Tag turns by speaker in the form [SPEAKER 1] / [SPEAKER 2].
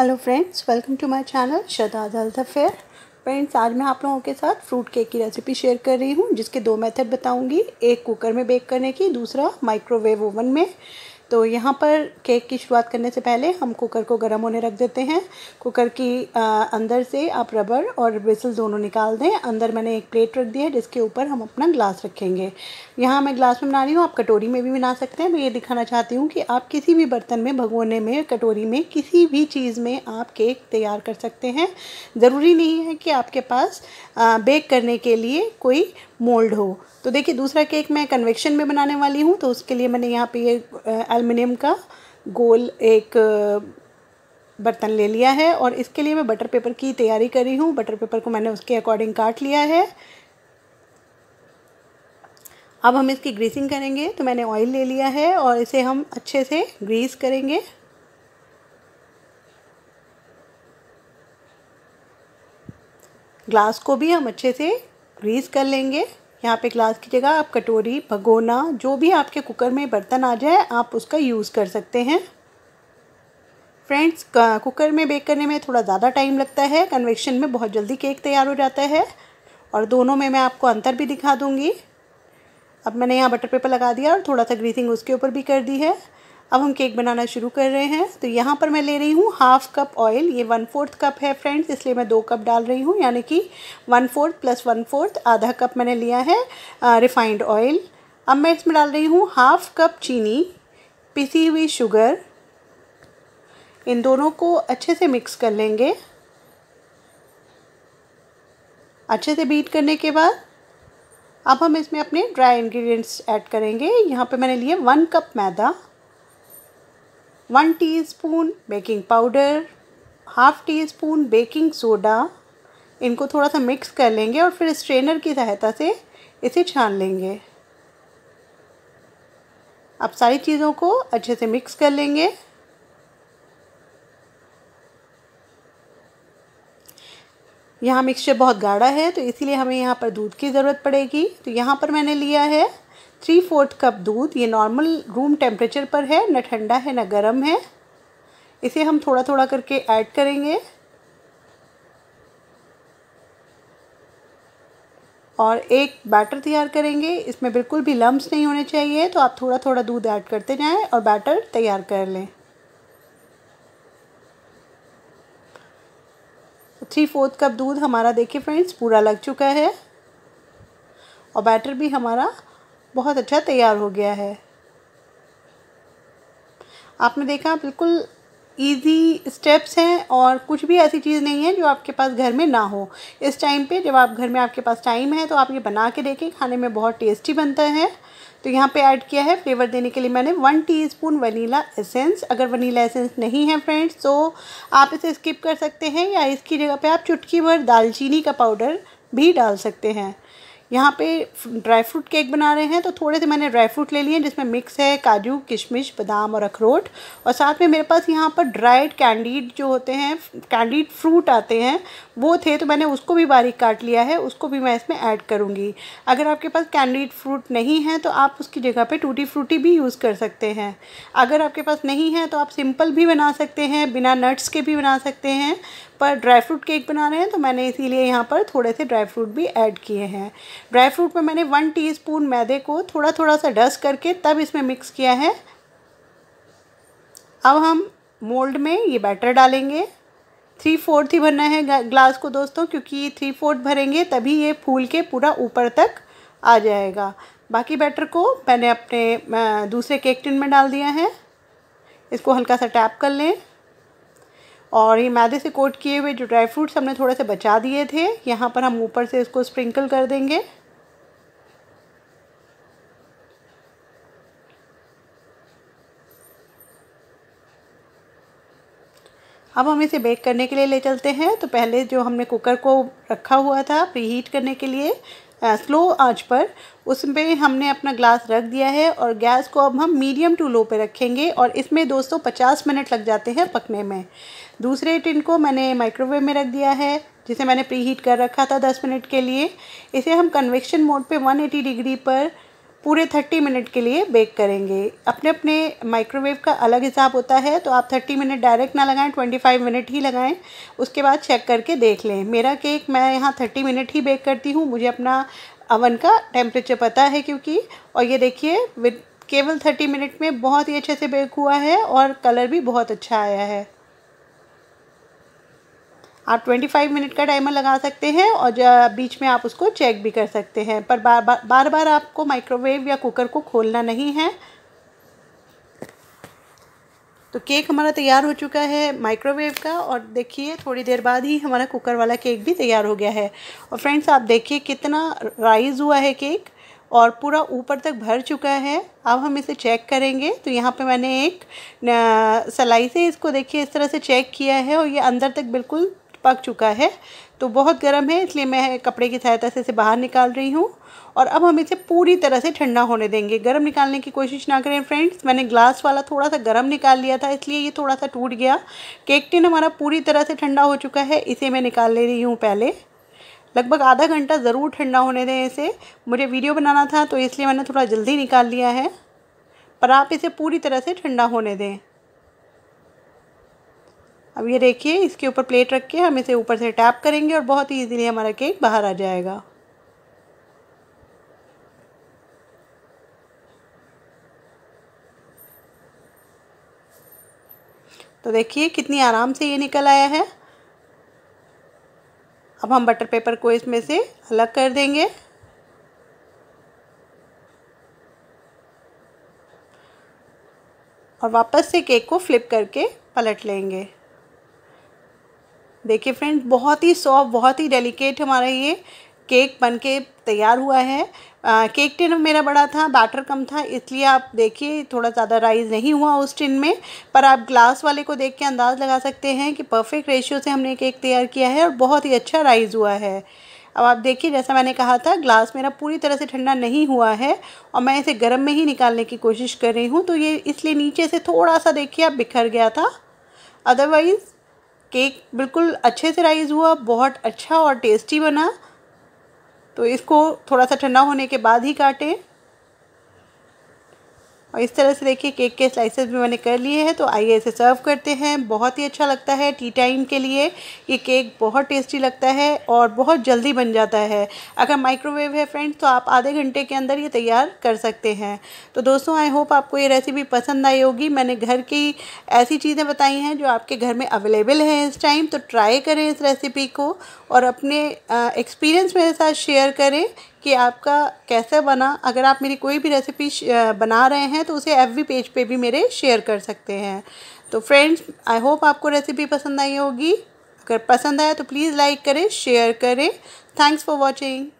[SPEAKER 1] hello friends welcome to my channel Shada's health affair friends आज मैं आप लोगों के साथ फ्रूट केक की रेसिपी शेयर कर रही हूँ जिसके दो मेथड बताऊँगी एक कुकर में बेक करने की दूसरा माइक्रोवेव ओवन में तो यहाँ पर केक की शुरुआत करने से पहले हम कुकर को गर्म होने रख देते हैं कुकर की आ, अंदर से आप रबर और ब्रिसल दोनों निकाल दें अंदर मैंने एक प्लेट रख दिया है जिसके ऊपर हम अपना ग्लास रखेंगे यहाँ मैं ग्लास में बना रही हूँ आप कटोरी में भी बना सकते हैं मैं ये दिखाना चाहती हूँ कि आप किसी भी बर्तन में भगोने में कटोरी में किसी भी चीज़ में आप केक तैयार कर सकते हैं ज़रूरी नहीं है कि आपके पास बेक करने के लिए कोई मोल्ड हो तो देखिए दूसरा केक मैं कन्वेक्शन में बनाने वाली हूँ तो उसके लिए मैंने यहाँ पे ये एलमिनियम का गोल एक बर्तन ले लिया है और इसके लिए मैं बटर पेपर की तैयारी कर रही हूँ बटर पेपर को मैंने उसके अकॉर्डिंग काट लिया है अब हम इसकी ग्रीसिंग करेंगे तो मैंने ऑयल ले लिया है और इसे हम अच्छे से ग्रीस करेंगे ग्लास को भी हम अच्छे से ग्रीस कर लेंगे यहाँ पे ग्लास की जगह आप कटोरी भगोना जो भी आपके कुकर में बर्तन आ जाए आप उसका यूज़ कर सकते हैं फ्रेंड्स कुकर में बेक करने में थोड़ा ज़्यादा टाइम लगता है कन्वेक्शन में बहुत जल्दी केक तैयार हो जाता है और दोनों में मैं आपको अंतर भी दिखा दूँगी अब मैंने यहाँ बटर पेपर लगा दिया और थोड़ा सा ग्रीसिंग उसके ऊपर भी कर दी है अब हम केक बनाना शुरू कर रहे हैं तो यहाँ पर मैं ले रही हूँ हाफ कप ऑयल ये वन फोर्थ कप है फ्रेंड्स इसलिए मैं दो कप डाल रही हूँ यानी कि one fourth plus one fourth आधा कप मैंने लिया है रिफाइंड ऑयल अब मैं इसमें डाल रही हूँ हाफ कप चीनी पिसी हुई शुगर इन दोनों को अच्छे से मिक्स कर लेंगे अच्छे से बीट करने के बाद अब हम इसमें अपने ड्राई इंग्रेडिएंट्स ऐड करेंगे यहाँ पे मैंने लिए वन कप मैदा 1 teaspoon baking powder half teaspoon baking soda इनको थोड़ा सा मिक्स कर लेंगे और फिर स्ट्रेनर की सहायता से इसे छान लेंगे अब सारी चीज़ों को अच्छे से मिक्स कर लेंगे यहाँ मिक्सचर बहुत गाढ़ा है तो इसीलिए हमें यहाँ पर दूध की ज़रूरत पड़ेगी तो यहाँ पर मैंने लिया है थ्री फोर्थ कप दूध ये नॉर्मल रूम टेम्परेचर पर है ना ठंडा है ना गर्म है इसे हम थोड़ा थोड़ा करके ऐड करेंगे और एक बैटर तैयार करेंगे इसमें बिल्कुल भी लम्ब नहीं होने चाहिए तो आप थोड़ा थोड़ा दूध ऐड करते जाएं और बैटर तैयार कर लें थ्री फोर्थ कप दूध हमारा देखिए फ्रेंड्स पूरा लग चुका है और बैटर भी हमारा बहुत अच्छा तैयार हो गया है आपने देखा बिल्कुल ईजी स्टेप्स हैं और कुछ भी ऐसी चीज़ नहीं है जो आपके पास घर में ना हो इस टाइम पे जब आप घर में आपके पास टाइम है तो आप ये बना के देखें खाने में बहुत टेस्टी बनता है तो यहाँ पे ऐड किया है फ्लेवर देने के लिए मैंने वन टीस्पून वनीला एसेंस अगर वनीला एसेंस नहीं है फ्रेंड्स तो आप इसे स्किप कर सकते हैं या इसकी जगह पर आप चुटकी भर दालचीनी का पाउडर भी डाल सकते हैं यहाँ पे ड्राई फ्रूट केक बना रहे हैं तो थोड़े से मैंने ड्राई फ्रूट ले लिए हैं जिसमें मिक्स है काजू किशमिश बादाम और अखरोट और साथ में मेरे पास यहाँ पर ड्राइड कैंडीड जो होते हैं कैंडीड फ्रूट आते हैं वो थे तो मैंने उसको भी बारीक काट लिया है उसको भी मैं इसमें ऐड करूँगी अगर आपके पास कैंडीड फ्रूट नहीं है तो आप उसकी जगह पर टूटी फ्रूटी भी यूज़ कर सकते हैं अगर आपके पास नहीं है तो आप सिंपल भी बना सकते हैं बिना नट्स के भी बना सकते हैं पर ड्राई फ्रूट केक बना रहे हैं तो मैंने इसीलिए यहाँ पर थोड़े से ड्राई फ्रूट भी ऐड किए हैं ड्राई फ्रूट में मैंने वन टीस्पून मैदे को थोड़ा थोड़ा सा डस्ट करके तब इसमें मिक्स किया है अब हम मोल्ड में ये बैटर डालेंगे थ्री फोर्थ ही भरना है ग्लास को दोस्तों क्योंकि थ्री फोर्थ भरेंगे तभी ये फूल के पूरा ऊपर तक आ जाएगा बाकी बैटर को मैंने अपने दूसरे केक टिन में डाल दिया है इसको हल्का सा टैप कर लें और ये मैदे से कोट किए हुए जो ड्राई फ्रूट्स हमने थोड़े से बचा दिए थे यहाँ पर हम ऊपर से इसको स्प्रिंकल कर देंगे अब हम इसे बेक करने के लिए ले चलते हैं तो पहले जो हमने कुकर को रखा हुआ था प्री हीट करने के लिए स्लो आंच पर उसमें हमने अपना ग्लास रख दिया है और गैस को अब हम मीडियम टू लो पे रखेंगे और इसमें दोस्तों पचास मिनट लग जाते हैं पकने में दूसरे टिन को मैंने माइक्रोवेव में रख दिया है जिसे मैंने प्री हीट कर रखा था दस मिनट के लिए इसे हम कन्वेक्शन मोड पे 180 डिग्री पर पूरे थर्टी मिनट के लिए बेक करेंगे अपने अपने माइक्रोवेव का अलग हिसाब होता है तो आप थर्टी मिनट डायरेक्ट ना लगाएं ट्वेंटी फाइव मिनट ही लगाएं उसके बाद चेक करके देख लें मेरा केक मैं यहाँ थर्टी मिनट ही बेक करती हूँ मुझे अपना अवन का टेम्परेचर पता है क्योंकि और ये देखिए विद केवल थर्टी मिनट में बहुत ही अच्छे से बेक हुआ है और कलर भी बहुत अच्छा आया है आप 25 मिनट का टाइमर लगा सकते हैं और बीच में आप उसको चेक भी कर सकते हैं पर बार बार बार बार आपको माइक्रोवेव या कुकर को खोलना नहीं है तो केक हमारा तैयार हो चुका है माइक्रोवेव का और देखिए थोड़ी देर बाद ही हमारा कुकर वाला केक भी तैयार हो गया है और फ्रेंड्स आप देखिए कितना राइज़ हुआ है केक और पूरा ऊपर तक भर चुका है अब हम इसे चेक करेंगे तो यहाँ पे मैंने एक सलाई से इसको देखिए इस तरह से चेक किया है और ये अंदर तक बिल्कुल पक चुका है तो बहुत गर्म है इसलिए मैं कपड़े की सहायता से इसे बाहर निकाल रही हूँ और अब हम इसे पूरी तरह से ठंडा होने देंगे गर्म निकालने की कोशिश ना करें फ्रेंड्स मैंने ग्लास वाला थोड़ा सा गर्म निकाल लिया था इसलिए ये थोड़ा सा टूट गया केक टिन हमारा पूरी तरह से ठंडा हो चुका है इसे मैं निकाल ले रही हूँ पहले लगभग आधा घंटा ज़रूर ठंडा होने दें इसे मुझे वीडियो बनाना था तो इसलिए मैंने थोड़ा जल्दी निकाल लिया है पर आप इसे पूरी तरह से ठंडा होने दें अब ये देखिए इसके ऊपर प्लेट रख के हम इसे ऊपर से टैप करेंगे और बहुत ही ईजिली हमारा केक बाहर आ जाएगा तो देखिए कितनी आराम से ये निकल आया है अब हम बटर पेपर को इसमें से अलग कर देंगे और वापस से केक को फ्लिप करके पलट लेंगे देखिए फ्रेंड बहुत ही सॉफ्ट बहुत ही डेलिकेट हमारा ये केक बन के तैयार हुआ है आ, केक टिन मेरा बड़ा था बैटर कम था इसलिए आप देखिए थोड़ा ज़्यादा राइज नहीं हुआ उस टिन में पर आप ग्लास वाले को देख के अंदाज़ लगा सकते हैं कि परफेक्ट रेशियो से हमने केक तैयार किया है और बहुत ही अच्छा राइज हुआ है अब आप देखिए जैसा मैंने कहा था ग्लास मेरा पूरी तरह से ठंडा नहीं हुआ है और मैं इसे गर्म में ही निकालने की कोशिश कर रही हूँ तो ये इसलिए नीचे से थोड़ा सा देखिए आप बिखर गया था अदरवाइज़ केक बिल्कुल अच्छे से राइज़ हुआ बहुत अच्छा और टेस्टी बना तो इसको थोड़ा सा ठंडा होने के बाद ही काटें और इस तरह से देखिए केक के स्लाइसेस भी मैंने कर लिए हैं तो आइए इसे सर्व करते हैं बहुत ही अच्छा लगता है टी टाइम के लिए ये केक बहुत टेस्टी लगता है और बहुत जल्दी बन जाता है अगर माइक्रोवेव है फ्रेंड्स तो आप आधे घंटे के अंदर ये तैयार कर सकते हैं तो दोस्तों आई होप आपको ये रेसिपी पसंद आई होगी मैंने घर की ऐसी चीज़ें बताई हैं जो आपके घर में अवेलेबल हैं इस टाइम तो ट्राई करें इस रेसिपी को और अपने एक्सपीरियंस मेरे साथ शेयर करें कि आपका कैसे बना अगर आप मेरी कोई भी रेसिपी बना रहे हैं तो उसे एफ पेज पे भी मेरे शेयर कर सकते हैं तो फ्रेंड्स आई होप आपको रेसिपी पसंद आई होगी अगर पसंद आया तो प्लीज़ लाइक करें शेयर करें थैंक्स फॉर वॉचिंग